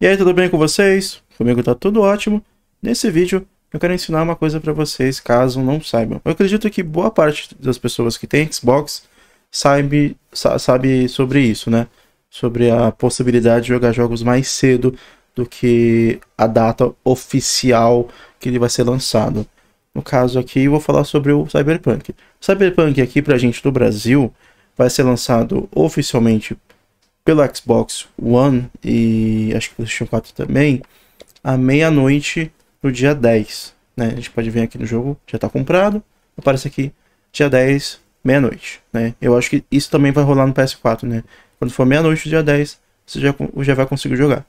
E aí, tudo bem com vocês? Comigo tá tudo ótimo. Nesse vídeo eu quero ensinar uma coisa para vocês, caso não saibam. Eu acredito que boa parte das pessoas que tem Xbox sabe, sabe sobre isso, né? Sobre a possibilidade de jogar jogos mais cedo do que a data oficial que ele vai ser lançado. No caso aqui, eu vou falar sobre o Cyberpunk. Cyberpunk aqui pra gente do Brasil vai ser lançado oficialmente pelo Xbox One e acho que PlayStation 4 também, à meia-noite no dia 10. Né? A gente pode vir aqui no jogo, já está comprado, aparece aqui dia 10, meia-noite. Né? Eu acho que isso também vai rolar no PS4, né? Quando for meia-noite do dia 10, você já, já vai conseguir jogar.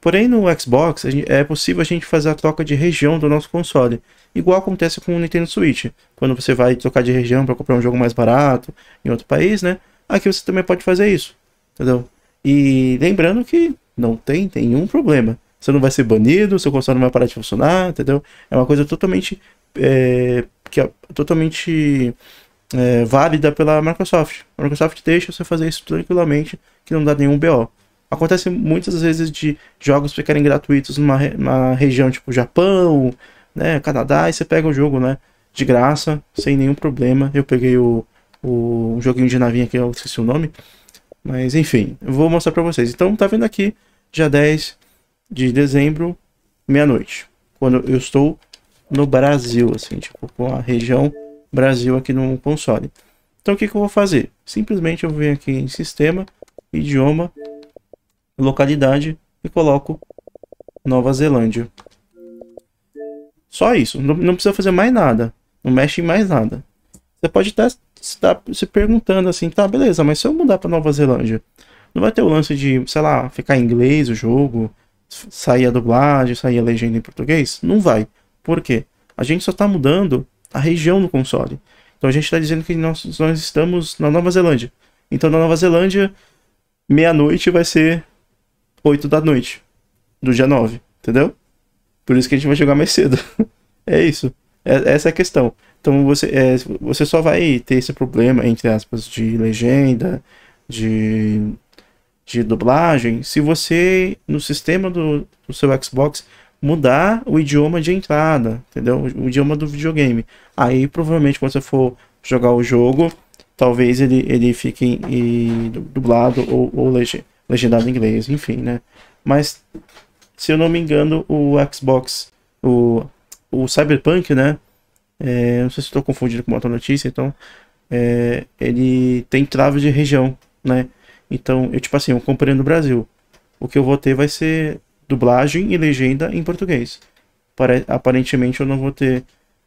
Porém, no Xbox, gente, é possível a gente fazer a troca de região do nosso console. Igual acontece com o Nintendo Switch. Quando você vai trocar de região para comprar um jogo mais barato em outro país, né? Aqui você também pode fazer isso. Entendeu? E lembrando que não tem nenhum problema. Você não vai ser banido, seu console não vai parar de funcionar, entendeu? É uma coisa totalmente. É, que é totalmente é, válida pela Microsoft. A Microsoft deixa você fazer isso tranquilamente, que não dá nenhum BO. Acontece muitas vezes de jogos ficarem gratuitos numa, numa região tipo Japão, né, Canadá, e você pega o jogo, né, de graça, sem nenhum problema. Eu peguei o, o um joguinho de navinha que eu esqueci o nome, mas enfim, vou mostrar para vocês. Então tá vendo aqui, dia 10 de dezembro, meia-noite. Quando eu estou no Brasil, assim, tipo, com a região Brasil aqui no console. Então o que, que eu vou fazer? Simplesmente eu venho aqui em sistema, idioma, localidade e coloco Nova Zelândia. Só isso, não, não precisa fazer mais nada, não mexe em mais nada. Você pode estar se perguntando assim, tá, beleza, mas se eu mudar para Nova Zelândia, não vai ter o lance de, sei lá, ficar em inglês o jogo, sair a dublagem, sair a legenda em português? Não vai. Por quê? A gente só está mudando a região do console. Então a gente está dizendo que nós, nós estamos na Nova Zelândia. Então na Nova Zelândia, meia-noite vai ser 8 da noite do dia 9, entendeu? Por isso que a gente vai jogar mais cedo. é isso. É, essa é a questão. Então você, é, você só vai ter esse problema, entre aspas, de legenda, de, de dublagem, se você, no sistema do, do seu Xbox, mudar o idioma de entrada, entendeu? O idioma do videogame. Aí provavelmente quando você for jogar o jogo, talvez ele, ele fique em, em dublado ou, ou lege, legendado em inglês, enfim, né? Mas se eu não me engano, o Xbox, o, o Cyberpunk, né? É, não sei se estou confundindo com outra notícia, então é, ele tem trava de região, né? Então, eu tipo assim, eu comprei no Brasil. O que eu vou ter vai ser dublagem e legenda em português. Pare aparentemente eu não vou ter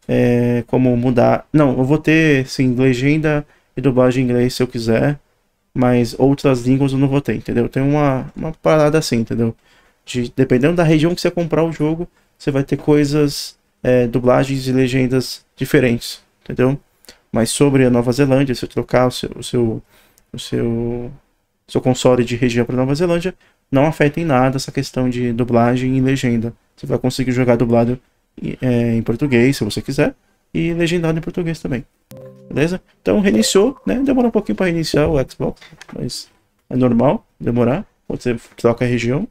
é, como mudar. Não, eu vou ter sim legenda e dublagem em inglês se eu quiser, mas outras línguas eu não vou ter, entendeu? Tem uma, uma parada assim, entendeu? De, dependendo da região que você comprar o jogo, você vai ter coisas é, dublagens e legendas diferentes, entendeu? Mas sobre a Nova Zelândia, se eu trocar o seu, o seu, o seu, seu console de região para Nova Zelândia, não afeta em nada essa questão de dublagem e legenda. Você vai conseguir jogar dublado é, em português, se você quiser, e legendado em português também. Beleza? Então reiniciou, né? Demora um pouquinho para reiniciar o Xbox, mas é normal demorar. Você troca a região.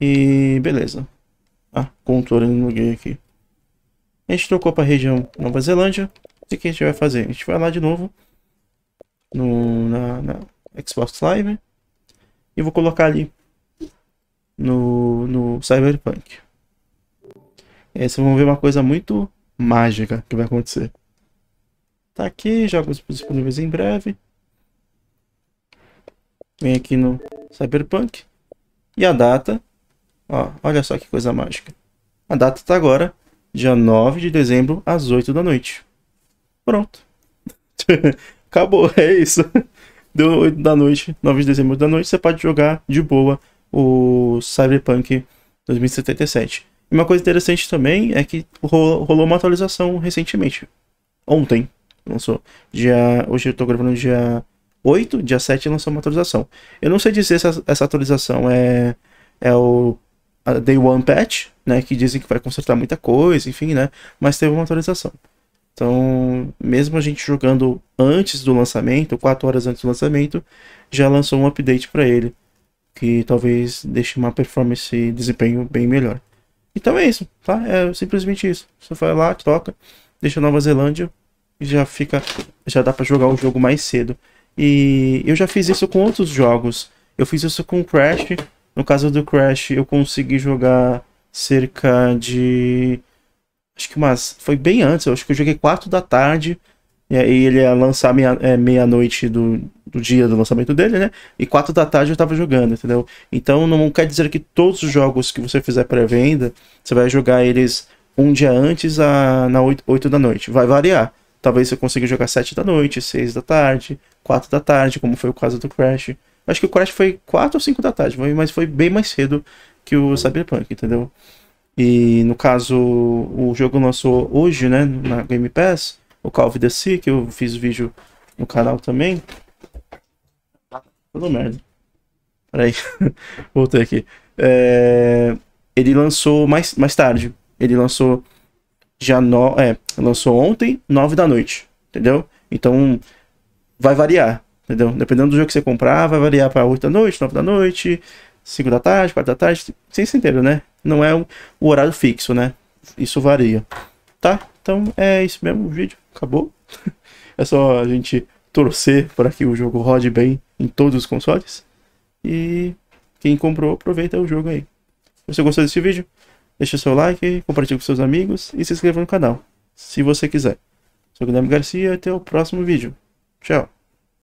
E beleza. Ah, controle no gay aqui. A gente trocou para a região Nova Zelândia. O que a gente vai fazer? A gente vai lá de novo. No, na, na Xbox Live. E vou colocar ali. No, no Cyberpunk. E é, aí vocês vão ver uma coisa muito mágica que vai acontecer. Tá aqui, jogos disponíveis em breve. Vem aqui no Cyberpunk. E a data Ó, olha só que coisa mágica. A data está agora, dia 9 de dezembro, às 8 da noite. Pronto. Acabou, é isso. Deu 8 da noite, 9 de dezembro da noite, você pode jogar de boa o Cyberpunk 2077. E uma coisa interessante também é que rolou uma atualização recentemente. Ontem lançou. Dia, hoje eu estou gravando dia 8, dia 7 lançou uma atualização. Eu não sei dizer se essa, atualização é, é o a Day One Patch, né? Que dizem que vai consertar muita coisa, enfim, né? Mas teve uma atualização. Então, mesmo a gente jogando antes do lançamento, 4 horas antes do lançamento, já lançou um update para ele, que talvez deixe uma performance e desempenho bem melhor. Então é isso, tá? É simplesmente isso. Você vai lá, toca, deixa Nova Zelândia e já fica, já dá para jogar o jogo mais cedo. E eu já fiz isso com outros jogos. Eu fiz isso com Crash, no caso do Crash, eu consegui jogar cerca de. Acho que umas. Foi bem antes, eu acho que eu joguei 4 da tarde. E aí ele ia lançar é, meia-noite é, meia do, do dia do lançamento dele, né? E 4 da tarde eu tava jogando, entendeu? Então não quer dizer que todos os jogos que você fizer pré-venda, você vai jogar eles um dia antes a, na 8, 8 da noite. Vai variar. Talvez você consiga jogar 7 da noite, 6 da tarde, 4 da tarde, como foi o caso do Crash. Acho que o Crash foi 4 ou 5 da tarde, mas foi bem mais cedo que o Cyberpunk, entendeu? E no caso, o jogo lançou hoje, né, na Game Pass, o Call of the Sea, que eu fiz vídeo no canal também. Tudo merda. Peraí, voltei aqui. É... Ele lançou mais, mais tarde. Ele lançou já no... é, lançou ontem, 9 da noite, entendeu? Então vai variar. Entendeu? Dependendo do jogo que você comprar, vai variar para 8 da noite, 9 da noite, 5 da tarde, 4 da tarde, sem entenderam, né? Não é o horário fixo, né? Isso varia. Tá? Então é isso mesmo, o vídeo acabou. é só a gente torcer para que o jogo rode bem em todos os consoles. E quem comprou, aproveita o jogo aí. Se você gostou desse vídeo, deixa seu like, compartilhe com seus amigos e se inscreva no canal, se você quiser. sou Guilherme Garcia e até o próximo vídeo. Tchau!